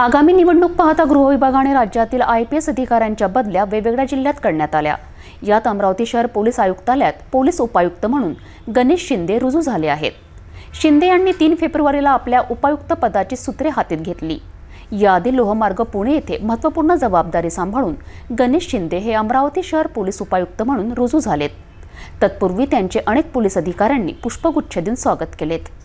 आगामी निवडणूक पाहता गृह विभागाने राज्यातील आय पी एस अधिकाऱ्यांच्या बदल्या वेगवेगळ्या जिल्ह्यात करण्यात आल्या यात अमरावती शहर पोलीस आयुक्तालयात पोलीस उपायुक्त म्हणून गणेश शिंदे रुजू झाले आहेत शिंदे यांनी तीन फेब्रुवारीला आपल्या उपायुक्त पदाची सूत्रे हातीत घेतली याआधी लोहमार्ग पुणे येथे महत्त्वपूर्ण जबाबदारी सांभाळून गणेश शिंदे हे अमरावती शहर पोलीस उपायुक्त म्हणून रुजू झालेत तत्पूर्वी त्यांचे अनेक पोलीस अधिकाऱ्यांनी पुष्पगुच्छ देऊन स्वागत केलेत